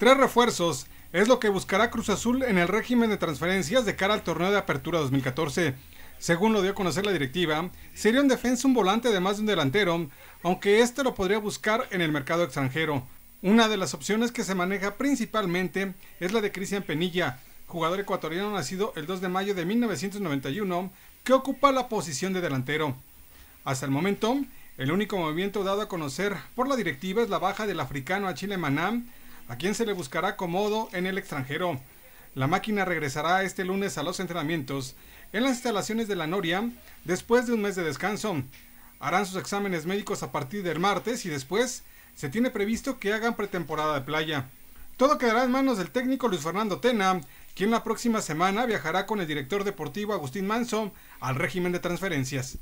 Tres refuerzos es lo que buscará Cruz Azul en el régimen de transferencias de cara al torneo de apertura 2014. Según lo dio a conocer la directiva, sería un defensa un volante además de un delantero, aunque este lo podría buscar en el mercado extranjero. Una de las opciones que se maneja principalmente es la de Cristian Penilla, jugador ecuatoriano nacido el 2 de mayo de 1991, que ocupa la posición de delantero. Hasta el momento, el único movimiento dado a conocer por la directiva es la baja del africano a Chile Maná, a quien se le buscará acomodo en el extranjero. La máquina regresará este lunes a los entrenamientos en las instalaciones de la Noria después de un mes de descanso. Harán sus exámenes médicos a partir del martes y después se tiene previsto que hagan pretemporada de playa. Todo quedará en manos del técnico Luis Fernando Tena, quien la próxima semana viajará con el director deportivo Agustín Manso al régimen de transferencias.